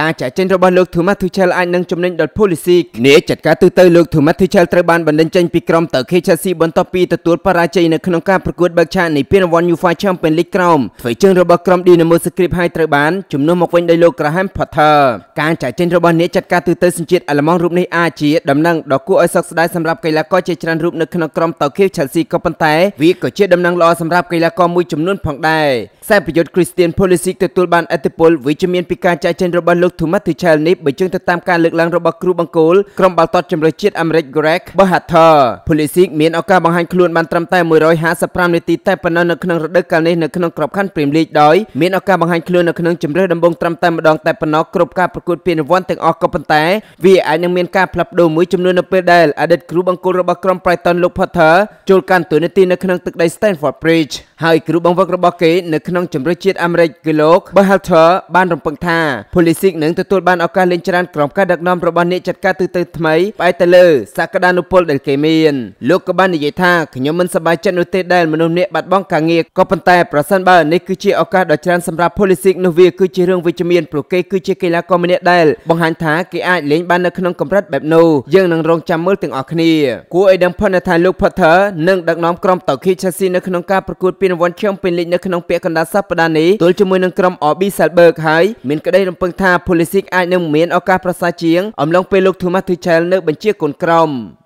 ការចាក់ចេញរបស់លោក Thomas Tuchel អាចនឹងចំណេញដល់ Policy គ្នាចាត់ការទូទៅលោក Thomas Tuchel ត្រូវបានបណ្ដេញចេញពីក្រុមទៅ Chelsea បន្ទាប់ពីទទួលបរាជ័យនៅក្នុងការប្រកួតបើកឆាកនៃពានរង្វាន់ UEFA Champions League ក្រោមធ្វើជើងរបស់ក្រុម Dynamo Zagreb ហើយត្រូវបានជំនួសមកវិញដោយលោក Graham Potter ការចាក់ចេញរបស់អ្នកចាត់ការទូទៅសញ្ជាតិអាល្លឺម៉ង់រូបនេះអាចជាដំណឹងដ៏គួរឲ្យសោកស្ដាយសម្រាប់កីឡាករជាច្រើនរូបនៅក្នុងក្រុមទៅ Chelsea ក៏ប៉ុន្តែវាក៏ជាដំណឹងល្អសម្រាប់កីឡាករមួយចំនួនផងដែរខ្សែប្រយុទ្ធ Christian Pulisic ទទួលបានឥទ្ធិពលវិជ្ជមានពីការចាក់ចេញរបស់លោក Thomas Tuchel នេះបើជឿទៅតាមការលើកឡើងរបស់គ្រូបង្គោលក្រុមបាល់ទាត់ជម្រើសជាតិអាមេរិក Greg Berhalter Pulisic មានឱកាសបង្ហាញខ្លួនបានត្រឹមតែ155នាទីតែប៉ុណ្ណោះនៅក្នុងរដូវកាលនេះនៅក្នុងក្របខ័ណ្ឌ Premier League ដោយមានឱកាសបង្ហាញខ្លួននៅក្នុងជម្រើសដំបូងត្រឹមតែម្ដងតែប៉ុណ្ណោះគ្រប់ការប្រកួតពានរង្វាន់ទាំងអស់ក៏ប៉ុន្តែវាអាចនឹងមានការផ្លាស់ប្ដូរមួយចំនួននៅពេលដែលអតីតគ្រូបង្គោលរបស់ក្រុម Brighton លោក Potter ចូលកាន់តួនាទីនៅក្នុងទឹកដី Stamford Bridge ហើយគ្រូបង្វឹករបស់គេនៅក្នុងជម្រើសជាតិអាមេរិកគឺលោក Berhalter បានរំពឹងថា Pulisic នឹងទទួលបានឱកាសលេងច្រើនក្រោមការដឹកនាំរបស់អ្នកចាត់ការទូទៅថ្មីផ្អែកទៅលើសក្តានុពលដែលគេមានលោកក៏បាននិយាយថាខ្ញុំមិនសប្បាយចិត្តនោះទេដែលមនុស្សម្នាក់បាត់បង់ការងារក៏ប៉ុន្តែប្រសិនបើនេះគឺជាឱកាសដ៏ច្រើនសម្រាប់ Pulisic នោះវាគឺជារឿងវិជ្ជមានព្រោះគេគឺជាកីឡាករម្នាក់ដែលបង្ហាញថាគេអាចលេងបាននៅក្នុងកម្រិតបែបនោះយើងនឹងរងចាំមើលទាំងអស់គ្នាគួរឲ្យដឹងផងថាលោក Potter នឹងដឹកនាំក្រុមតូគី Chelsea នៅក្នុងការប្រកួតពានរង្វាន់ឈាមពេញលេចនៅក្នុងពាក់កណ្ដាលសប្តាហ៍នេះទល់ជាមួយនឹងក្រុម RB Salzburg ហើយមានក្តីរំពឹងថា Pulisic អាចនឹងមានឱកាសប្រសើរជាងអំឡុងពេលលោក Thomas Tuchel នៅបញ្ជាកូនក្រោម។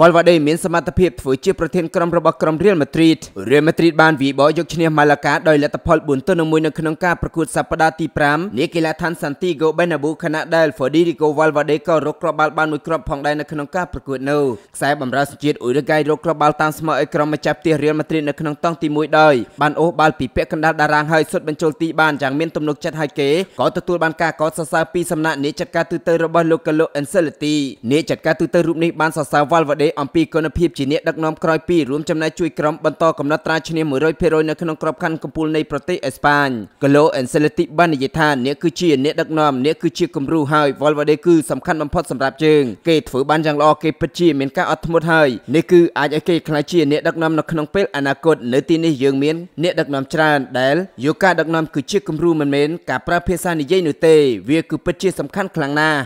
វ៉ាល់វ៉ាដេមានសមត្ថភាពធ្វើជាប្រធានក្រុមរបស់ក្រុមរៀលម៉ាឌ្រីតរៀលម៉ាឌ្រីតបានវាយបោយកឈ្នះម៉ាឡាកាដោយលទ្ធផល4ទល់នឹង1នៅក្នុងការប្រកួតសប្តាហ៍ទី5នាកីឡដ្ឋានសាន់ទីហ្គោបេណាប៊ូខណៈដែលហ្វូឌីរីកូវ៉ាល់វ៉ាដេក៏រកគ្រាប់បាល់បានមួយគ្រាប់ផងដែរនៅក្នុងការប្រកួតនៅខ្សែបម្រើសញ្ជាតិអ៊ុយរូហ្គាយរកគ្រាប់បាល់តាមស្មើឲ្យក្រុមម្ចាស់ផ្ទះរៀលម៉ាឌ្រីតនៅក្នុងតង់ទី1ដោយបានអូសបាល់ពីពាក់កណ្ដាលតារាងហើយសុទ្ធបញ្ចូលទីបានយ៉ាងមានទំនុកចិត្តហើយគេក៏ទទួលបានការកោតសរសើរពីសំណាក់នាយចាត់ការទូតរបស់លោកកាឡូអិនសិលទីនាយចាត់ការទូតរូបនេះបានសរសើរវ៉ាល់វ៉ាដេដេអំពីគុណភាពជាអ្នកដឹកនាំក្រោយពីរួមចំណែកជួយក្រុមបន្តកំណត់ត្រាឈ្នះ100%នៅក្នុងក្របខ័ណ្ឌកំពូលនៃប្រទេសអេស្ប៉ាញកូឡូអេនសេលទីបាននិយាយថាអ្នកគឺជាអ្នកដឹកនាំអ្នកគឺជាគំរូហើយវ៉លវ៉ាដេគឺសំខាន់បំផុតសម្រាប់ជើងគេធ្វើបានយ៉ាងល្អគេពិតជាមានការអត់ធ្មត់ហើយនេះគឺអាចឲ្យគេក្លាយជាអ្នកដឹកនាំនៅក្នុងពេលអនាគតនៅទីនេះយើងមានអ្នកដឹកនាំច្រើនដែលយកការដឹកនាំគឺជាគំរូមិនមែនការប្រើភាសានិយាយនោះទេវាគឺពិតជាសំខាន់ខ្លាំងណាស់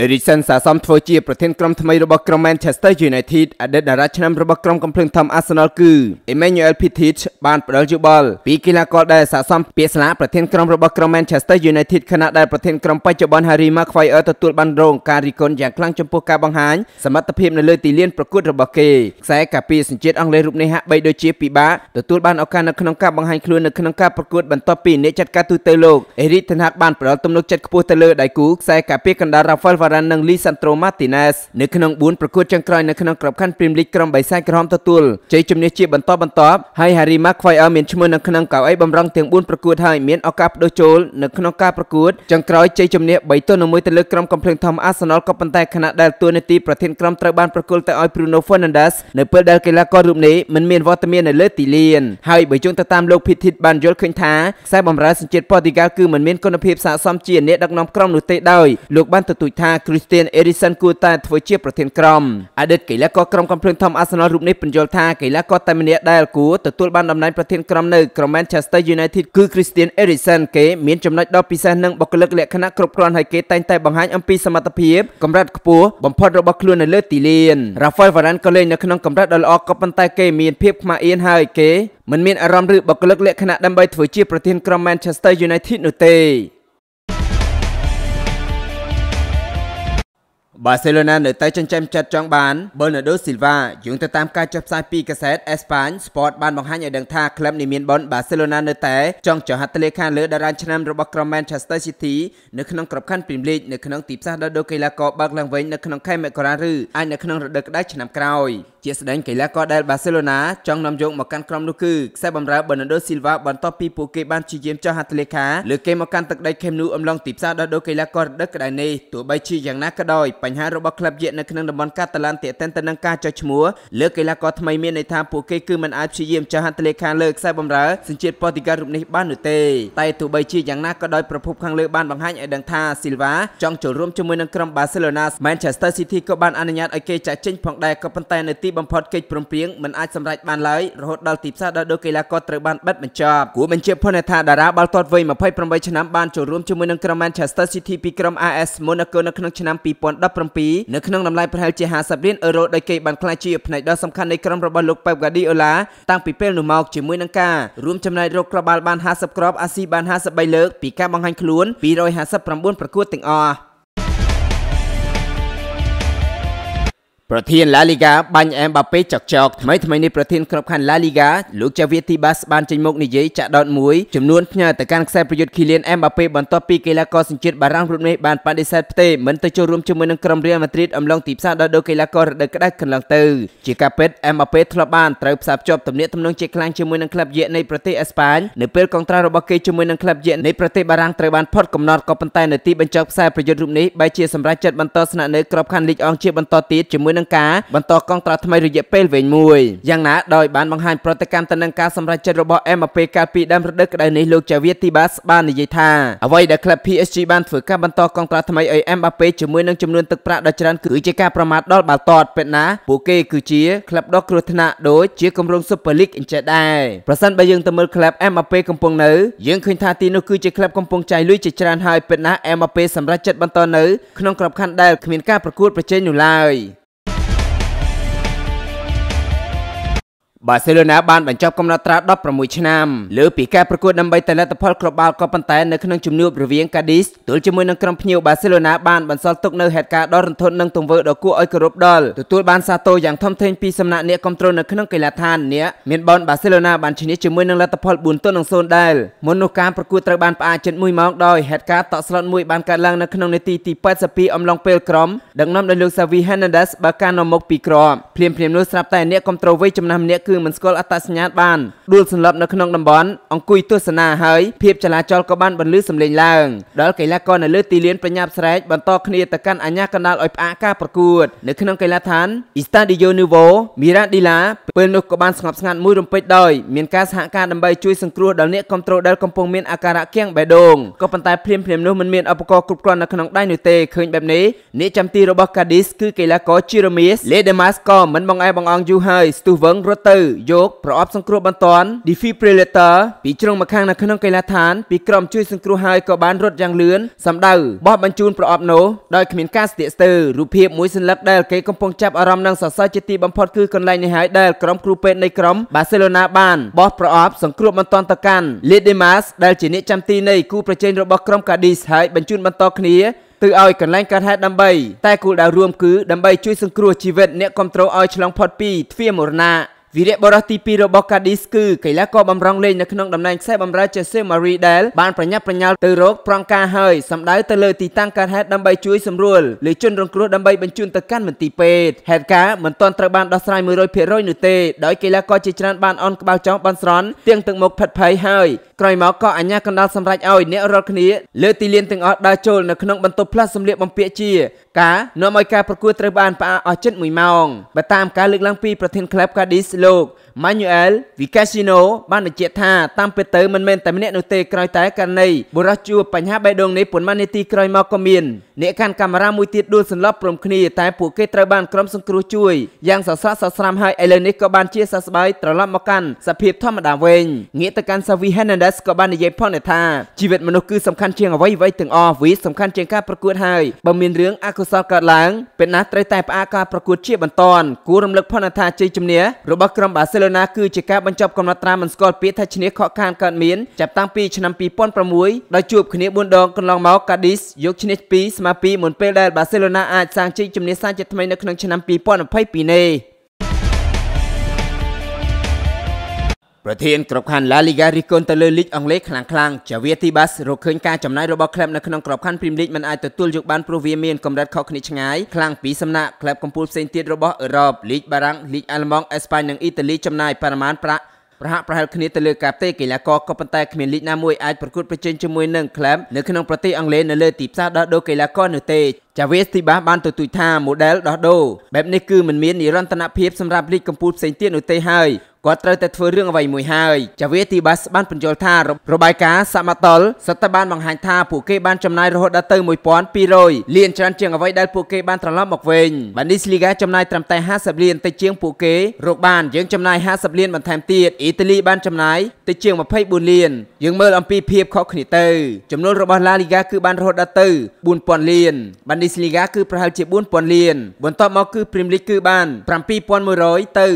Ericsson សន្សំធ្វើជាប្រធានក្រុមថ្មីរបស់ក្រុម Manchester United អតីតតារាឆ្នាំរបស់ក្រុមកំភ្លើងធំ Arsenal គឺ Emmanuel Petit បានផ្ដល់យោបល់ពីកីឡាករដែលសន្សំពាក្យស្លាកប្រធានក្រុមរបស់ក្រុម Manchester United ខណៈដែលប្រធានក្រុមបច្ចុប្បន្ន Harry Maguire ទទួលបានរងការរិះគន់យ៉ាងខ្លាំងចំពោះការបង្ហាញ សមត្ថភាពនៅលើទីលានប្រកួតរបស់គេខ្សែការពារសញ្ជាតិអង់គ្លេសរូបនេះហាក់បីដូចជាពិបាកទទួលបានឱកាសនៅក្នុងការបង្ហាញខ្លួននៅក្នុងការប្រកួតបន្ទាប់ពីអ្នកចាត់ការទូទៅលោក Eric Ten Hag បានផ្ដល់ទំនុកចិត្តខ្ពស់ទៅលើដៃគូខ្សែការពារកណ្ដាល Rafael វ៉ារ៉ាន់និងលីសាន់ត្រូម៉ាទីណេសនៅក្នុង4ប្រកួតចុងក្រោយនៅក្នុងក្របខ័ណ្ឌព្រីមលីកក្រុមបៃសាយក្រហមទទួលជ័យជំនះជាបន្តបន្ទាប់ហើយហារីម៉ាខ្វាយអមានឈ្មោះនៅក្នុងកៅអីបំរុងទាំង4ប្រកួតហើយមានឱកាសផ្ដួចចូលនៅក្នុងការប្រកួតចុងក្រោយជ័យជំនះ3ទល់នឹង1ទៅលើក្រុមកំភ្លើងធំអាសណលក៏ប៉ុន្តែខណៈដែលតួនាទីប្រធាន ក្រុមត្រូវបានប្រគល់ទៅឲ្យ Bruno Fernandes នៅពេលដែលកីឡាកររូបនេះមិនមានវត្តមាននៅលើទីលានហើយបើយោងទៅតាមលោក Pitit បានយល់ឃើញថាខ្សែបម្រើសញ្ជាតិប៉ូទីហ្គាល់គឺមិនមានគុណភាពស័ក្តិសមជាអ្នកដឹកនាំក្រុមនោះទេដោយលោកបានទទូចថាគ្រីស្ទៀនអេរីសិនគួរតែធ្វើជា ប្រធានក្រុមអតីតកីឡាករក្រុមកំភ្លើងធំអាសនលរូបនេះបញ្យល់ថាកីឡាករតែម្នាក់ដែលគួរទទួលបានតំណែងប្រធានក្រុមនៅក្រុម Manchester United គឺ Christian Eriksen គេមានចំណុចដ៏ពិសេសនិងបុគ្គលិកលក្ខណៈគ្រប់គ្រាន់ហើយគេតែងតែបង្ហាញអំពីសមត្ថភាពកម្រិតខ្ពស់បំផុតរបស់ខ្លួននៅលើទីលាន Rafael Varane ក៏លេងនៅក្នុងកម្រិតដ៏ល្អក៏ប៉ុន្តែគេមានភាពខ្មាស់អៀនហើយគេមិនមានអារម្មណ៍ឬបុគ្គលិកលក្ខណៈដើម្បីធ្វើជាប្រធានក្រុម Manchester United នោះទេបាសេឡូណានៅតែចិញ្ចឹមចិត្តចង់បានប៊ឺណាដូស៊ីលវ៉ាយោងទៅតាមការចុះផ្សាយពីកាសែត Espagne Sport បានបង្ហាញឲ្យដឹងថាក្លឹបនីមានបនបាសេឡូណានៅតែចង់ចុះហត្ថលេខាលើតារាងឆ្នាំរបស់ក្រុម Manchester City នៅក្នុងក្របខ័ណ្ឌ Premier League នៅក្នុងទីផ្សារដល់ដូកីឡាករបើកឡើងវិញនៅក្នុងខែមករាឬអាចនៅក្នុងរដូវក្តៅឆ្នាំក្រោយជាស្ដែងកីឡាករដែលបាសេឡូណាចង់នាំយកមកកាន់ក្រុមនោះគឺខ្សែបម្រើ Bernardo Silva បន្ទាប់ពីពួកគេបានជាយាមចុះហត្ថលេខាលើគេមកកាន់ទឹកដី Camp Nou អំឡុងទីផ្សារដល់ដូកីឡាកររដូវក្តៅនេះទោះបីជាយ៉ាងណាក៏ដោយបញ្ហារបស់ក្លឹបយក្សនៅក្នុងតំបន់កាតាឡានទាក់ទិនទៅនឹងការចោះឈ្មោះលើកីឡាករថ្មីមានន័យថាពួកគេគឺមិនអាចព្យាយាមចោះហត្ថលេខាលើខ្សែបម្រើសញ្ជាតិប៉ូទុយហ្គាល់រូបនេះបាននោះទេតែទោះបីជាយ៉ាងណាក៏ដោយប្រភពខាងលើបានបង្ហាញឲ្យដឹងថាស៊ីលវ៉ាចង់ចូលរួមជាមួយនឹងក្រុមបាសេឡូណា Manchester City ក៏បានអនុញ្ញាតឲ្យគេចាក់ចេញផងដែរក៏ប៉ុន្តែនៅទីបំផុតកិច្ចព្រមព្រៀងមិនអាចសម្រេចបានឡើយរហូតដល់ទីផ្សារដោយដូកីឡាករត្រូវបានបិទបញ្ចប់គួរបញ្ជាក់ផងថាតារាបាល់ទាត់វ័យ28ឆ្នាំបានចូលរួមជាមួយនឹងក្រុម Manchester City ពីក្រុម AS Monaco នៅក្នុងឆ្នាំ2010 17នៅក្នុងតម្លៃប្រហែលជា50រៀលអឺរ៉ូដោយគេបានក្លាយជាផ្នែកដ៏សំខាន់នៃក្រុមរបស់លោកប៉េបហ្គាឌីអូឡាតាំងពីពេលនោះមកជាមួយនឹងការរួមចំណែករកគ្រាប់បាល់បាន50គ្រាប់អាស៊ីបាន53លើកពីការបង្ហាញខ្លួន259ប្រកួតទាំងអស់ប្រធានឡាលីហ្គាបាញ់អេមបាប៉េចកចោកថ្មីថ្មីនេះប្រធាន ក្របខ័ណ្ឌឡាលីហ្គាលោកចាវៀទីបាសបានចេញមុខនិយាយចាក់ដោតមួយចំនួនផ្ញើទៅកាន់ខ្សែប្រយុទ្ធឃីលៀនអេមបាប៉េបន្ទាប់ពីកីឡាករសញ្ជាតិបារាំងរូបនេះបានបដិសេធផ្ទេមិនទៅចូលរួមជាមួយនឹងក្រុមរៀលម៉ាឌ្រីតអំឡុងទីផ្សារដោះដូរកីឡាកររដូវក្តៅកន្លងទៅជាការពិតអេមបាប៉េធ្លាប់បានត្រូវផ្សារភ្ជាប់ទំនាក់ទំនងជាខ្លាំងជាមួយនឹងក្លឹបយេនៃប្រទេសអេស្ប៉ាញនៅពេលកងត្រារបស់គេជាមួយនឹងក្លឹបយេនៃប្រទេសបារាំងត្រូវបានផុតកំណត់ក៏ប៉ុន្តែនៅទីបញ្ចប់ខ្សែប្រយុទ្ធរូបនេះបែរជាសម្រេចចិត្តបន្តស្នាក់នៅក្របខ័ណ្ឌលីកអង់ជាបន្តទៀតជាមួយនឹងនឹងការបន្តកងត្រាថ្មីរយៈពេលវែងមួយយ៉ាងណាដោយបានបង្ហាញប្រតិកម្មទៅនឹងការសម្រេចចិត្តរបស់ MAP កាលពីដើមរដូវក្តៅនេះលោកចាវៀតទីបាសបាននិយាយថាអ្វីដែលក្លឹប PSG បានធ្វើការបន្តកងត្រាថ្មីឲ្យ MAP ជាមួយនឹងចំនួនទឹកប្រាក់ដ៏ច្រើនគឺជាការប្រមាថដល់បាល់ទាត់ពេលណាពួកគេគឺជាក្លឹបដ៏គ្រោះថ្នាក់ដូចជាគម្រោង Super League អញ្ចឹងដែរប្រសិនបើយើងទៅមើលក្លឹប MAP កំពុងនៅយើងឃើញថាទីនោះគឺជាក្លឹបកំពុងចាយលុយជាច្រើនហើយពេលណា MAP សម្រេចចិត្តបន្តនៅក្នុងក្របខ័ណ្ឌដែលគ្មានការប្រកួតប្រជែងនោះឡើយបាសេឡូណាបានបញ្ចប់កំណត់ត្រា16ឆ្នាំលើពីការប្រកួតដើម្បីតែលទ្ធផល Global ក៏ប៉ុន្តែនៅក្នុងជំនួបរវាង Cadiz ទល់ជាមួយនឹងក្រុមភ្ញៀវបាសេឡូណាបានបន្សល់ទុកនៅហេតុការណ៍ដ៏រន្ធត់និងទង្វើដ៏គួរឲ្យគោរពដល់ទទួលបានសាទរយ៉ាងធំធេងពីសំណាក់អ្នកគ្រប់គ្រងនៅក្នុងកីឡដ្ឋាននេះមានបនបាសេឡូណាបានឈ្នះជាមួយនឹងលទ្ធផល4-0ដែលមុននោះការប្រកួតត្រូវបានផ្អាកជិត1ម៉ោងដោយហេតុការណ៍តក់ស្លុតមួយបានកើតឡើងនៅក្នុងនាទីទី82អំឡុងពេលក្រុមដឹកនាំដោយលោក Xavi Hernandez បើការនាំមុខពីរគ្រាប់ភ្លាមៗនោះស្រាប់តែអ្នកគ្រប់គ្រងវ័យចំណាំអ្នកគឺគឺមិនស្គាល់អត្តសញ្ញាណបានដួលសន្លប់នៅក្នុងតំបន់អង្គុយទស្សនាហើយភាព ចលាចលក៏បានបន្លឺសម្លេងឡើងដល់កីឡាករនៅលើទីលានប្រញាប់ស្រែកបន្តគ្នាទៅកាន់អាញាកណ្ដាលឲ្យផ្អាកការប្រកួតនៅក្នុងកីឡដ្ឋាន Estadio Nuevo Miradila ពេលនោះក៏បានស្ងប់ស្ងាត់មួយរំពេចដោយមានការសហការដើម្បីជួយសង្គ្រោះដល់អ្នកគ្រប់ត្រូលដែលកំពុងមានអាការៈគៀងបេះដូងក៏ប៉ុន្តែភ្លាមៗនោះមិនមានឧបករណ៍គ្រប់គ្រាន់នៅក្នុងដៃនោះទេឃើញបែបនេះអ្នកចាំទីរបស់ Cadiz គឺកីឡាករ Jeremias Ledemas ក៏មិនបង្អែបង្អង់យូរហើយស្ទុះវឹងរត់ទៅយកប្រអប់សង្គ្រោះបន្ទាន់ Defibrillator ពីជ្រុងម្ខាងនៅក្នុងកីឡាដ្ឋានពីក្រុមជួយសង្គ្រោះហើយក៏បានរត់យ៉ាងលឿនសម្ដៅបោះបញ្ជូនប្រអប់នោះដោយគ្មានការស្ទាក់ស្ទើររូបភាពមួយសន្លឹកដែលគេកំពុងចាប់អារម្មណ៍នឹងសរសើរជាទីបំផុតគឺកន្លែងនេះហើយដែលក្រុមគ្រូពេទ្យនៃក្រុមបាសេឡូណាបានបោះប្រអប់សង្គ្រោះបន្ទាន់ទៅកាន់លីដេម៉ាសដែលជាអ្នកចាំទីនៃគូប្រជែងរបស់ក្រុមកាឌីសហើយបញ្ជូនបន្តគ្នាទៅឲ្យកន្លែងកើតហេតុដើម្បីតែគោលដៅរួមគឺដើម្បីជួយសង្គ្រោះជីវិតអ្នកគ្រប់គ្រងឲ្យឆ្លងផុតពីទ្វារមរណៈវីរៈបរិះទី2របស់កាឌីសគឺកីឡាករបំរុងលេងនៅក្នុងតំណែងខ្សែបម្រើ Chelsea Marie Del បានប្រញាប់ប្រញាល់ទៅរកប្រងការហើយសម្ដៅទៅលើទីតាំងកើតហេតុដើម្បីជួយសម្រួលលើជនរងគ្រោះដើម្បីបញ្ជូនទៅកាន់មន្ទីរពេទ្យហេតុការណ៍មិនទាន់ត្រូវបានដោះស្រាយ100%នោះទេដោយកីឡាករជាច្រើនបានអន់ក្បាលចោះបន់ស្រន់ទៀងទឹកមុខផិតភ័យហើយក្រោយមកក៏អាជ្ញាកណ្ដាលសម្រេចឲ្យអ្នករាល់គ្នាលើទីលានទាំងអស់ដើរចូលនៅក្នុងបន្ទប់ផ្លាស់សម្លៀកបំពាក់ជាការនាំឲ្យការប្រកួតត្រូវបានផ្អាកអស់ជិត1ម៉ោងបើតាមការលើកឡើងពីប្រធានក្លឹប Cadiz លោក Manuel Vicasino បានបញ្ជាក់ថាតាមពិតទៅមិនមែនតែម្នាក់នោះទេក្រោយតែករណីបុរសជួបបញ្ហាបេះដូងនេះប៉ុន្មាននាទីក្រោយមកក៏មានអ្នកកាន់កាមេរ៉ាមួយទៀតដួលសន្លប់ព្រមគ្នាតែពួកគេត្រូវបានក្រុមសង្គ្រោះជួយយ៉ាងសស្រាក់សស្រាំហើយឥឡូវនេះក៏បានជាសះស្បើយត្រឡប់មកកាន់សភាពធម្មតាវិញងាកទៅកាន់ Xavi Hernandez Harris ក៏បាននិយាយផងដែរថាជីវិតមនុស្សគឺសំខាន់ជាងអ្វីៗទាំងអស់វាសំខាន់ជាងការប្រកួតហើយបើមានរឿងអកុសលកើតឡើងពេលណាត្រូវតែផ្អាកការប្រកួតជាបន្តគួររំលឹកផងដែរថាជ័យជំនះរបស់ក្រុមបាសេឡូណាគឺជាការបញ្ចប់កំណត់ត្រាមិនស្គាល់ពាក្យថាឈ្នះខកខានកើតមានចាប់តាំងពីឆ្នាំ2006ដោយជួបគ្នា4ដងកន្លងមកកាឌីសយកឈ្នះ2ស្មើ2មុនពេលដែលបាសេឡូណាអាចសាងជ័យជំនះសាជាថ្មីនៅក្នុងឆ្នាំ2022នេះប្រធានក្របខ័ណ្ឌ La Liga រិះគន់ទៅលើលីកអង់គ្លេសខ្លាំងខ្លាំងចាវៀទីបាសរកឃើញការចំណាយរបស់ក្លឹបនៅក្នុងក្របខ័ណ្ឌ Premier League មិនអាចទទួលយកបានព្រោះវាមានកម្រិតខុសគ្នាឆ្ងាយខ្លាំងពីសំណាក់ក្លឹបកំពូលផ្សេងទៀតរបស់អឺរ៉ុបលីកបារាំងលីកអាល្លឺម៉ង់អេស្ប៉ាញនិងអ៊ីតាលីចំណាយប្រមាណប្រាក់ប្រហាក់ប្រហែលគ្នាទៅលើការផ្ទេរកីឡាករក៏ប៉ុន្តែគ្មានលីកណាមួយអាចប្រកួតប្រជែងជាមួយនឹងក្លឹបនៅក្នុងប្រទេសអង់គ្លេសនៅលើទីផ្សារដោះដូរកីឡាករនោះទេចាវេសទីបាបានទទូចថា model ដោះដូរបែបនេះគឺមិនមាននិរន្តរភាពសម្រាប់លីកកំពូលផ្សេងទៀតនោះទេហើយគាត់ត្រូវតែធ្វើរឿងអ្វីមួយហើយចាវាទីបាសបានបញ្យល់ថារបាយការណ៍សមតុលសិតតែបានបង្ហាញថាពួកគេបានចំណាយរហូតដល់ទៅ1200លានច្រើនជាងអ្វីដែលពួកគេបានត្រឡប់មកវិញបាទនេះលីហ្គាចំណាយត្រឹមតែ50លានតិចជាងពួកគេរកបាន យើងចំណាយ50លានបន្ថែមទៀតអ៊ីតាលីបានចំណាយតិចជាង24លានយើងមើលអំពីភាពខុសគ្នាទៅចំនួនរបស់ឡាលីហ្គាគឺបានរហូតដល់ទៅ4000លានបាទនេះលីហ្គាគឺប្រហែលជា4000លានបន្ទាប់មកគឺព្រីមលីកគឺបាន7100ទៅ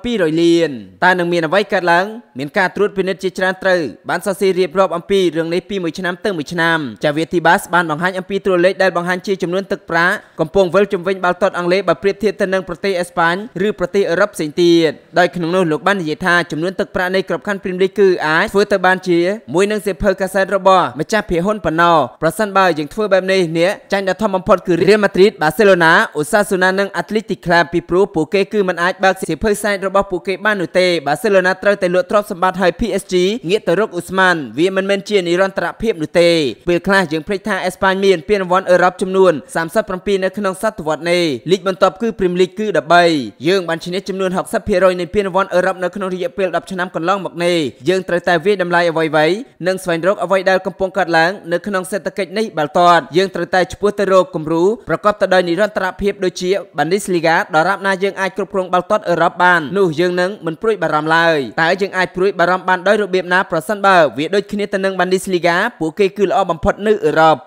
7200លានមានតើនឹងមានអ្វីកើតឡើងមានការត្រួតពិនិត្យជាច្រើនត្រូវបានសាស៊ីរៀបរាប់អំពីរឿងនេះពីមួយឆ្នាំទៅមួយឆ្នាំចាវាទីបាសបានបង្ហាញអំពីត្រួតលេខដែលបង្ហាញជាចំនួនទឹកប្រាក់កំពុងវិលជំវិញបាល់ទាត់អង់គ្លេសបើប្រៀបធៀបទៅនឹងប្រទេសអេស្ប៉ាញឬប្រទេសអឺរ៉ុបផ្សេងទៀតដោយក្នុងនោះលោកបាននិយាយថាចំនួនទឹកប្រាក់នៃក្របខ័ណ្ឌ Premier League គឺអាចធ្វើទៅបានជាមួយនឹងសៀវភៅកាសែតរបស់ម្ចាស់ភាគហ៊ុនប៉ាណូប្រសិនបើយើងធ្វើបែបនេះនេះចាញ់ដ៏ធំបំផុតគឺ Real Madrid Barcelona Osasuna និង Athletic Club ពីព្រោះពួកគេគឺមិនអាចបើកសៀវភៅសែងរបស់ពួកគេបានបាននោះទេបាសេឡូណាត្រូវតែលក់ទ្រព្យសម្បត្តិឲ្យ PSG ងាកទៅរកអ៊ូស្ម៉ានវាមិនមែនជានិរន្តរភាពនោះទេពេលខ្លះយើងភ្លេចថាអេស្ប៉ាញមានពានរង្វាន់អឺរ៉ុបចំនួន37នៅក្នុងសតវត្សនេះលីកបន្ទាប់គឺ Premier League គឺ13យើងបានឈ្នះចំនួន60%នៃពានរង្វាន់អឺរ៉ុបនៅក្នុងរយៈពេល10ឆ្នាំកន្លងមកនេះយើងត្រូវតែវាយតម្លៃអ្វីៗនិងស្វែងរកអ្វីដែលកំពុងកើតឡើងនៅក្នុងសេដ្ឋកិច្ចនេះបាល់ទាត់យើងត្រូវតែឈ្មោះទៅរកគំរូប្រកបទៅដោយនិរន្តរភាពដូចជា Bundesliga ដរាបណាយើងអាចគ្រប់គ្រងបាល់ទាត់អឺរ៉ុបបាននោះយើងនឹងមិនព្រួយបារម្ភឡើយតើយើងអាចព្រួយបារម្ភបានដោយរបៀបណាប្រសិនបើវាដូចគ្នាទៅនឹងបានឌីស្លីហ្កាពួកគេគឺល្អបំផុតនៅអឺរ៉ុប